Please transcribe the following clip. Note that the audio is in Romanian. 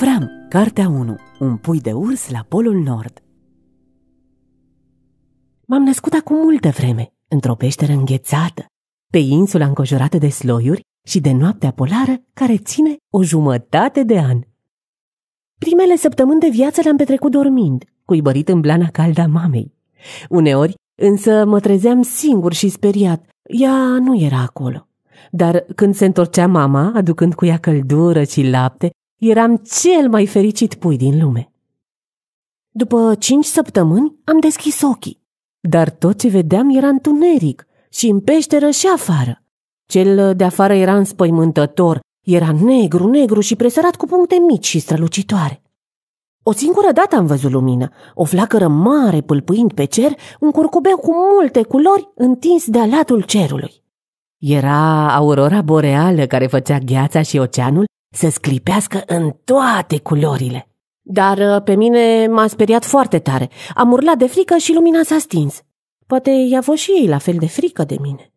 Fram, Cartea 1. Un pui de urs la Polul Nord M-am născut acum multă vreme, într-o peșteră înghețată, pe insula încojurată de sloiuri și de noaptea polară care ține o jumătate de an. Primele săptămâni de viață le-am petrecut dormind, cuibărit în blana caldă a mamei. Uneori, însă, mă trezeam singur și speriat. Ea nu era acolo. Dar când se întorcea mama, aducând cu ea căldură și lapte, Eram cel mai fericit pui din lume. După cinci săptămâni am deschis ochii, dar tot ce vedeam era întuneric și în peșteră și afară. Cel de afară era înspăimântător, era negru, negru și presărat cu puncte mici și strălucitoare. O singură dată am văzut lumină, o flacără mare pâlpâind pe cer, un curcubeu cu multe culori întins de-a latul cerului. Era aurora boreală care făcea gheața și oceanul să sclipească în toate culorile. Dar uh, pe mine m-a speriat foarte tare. Am urlat de frică și lumina s-a stins. Poate i-a fost și ei la fel de frică de mine.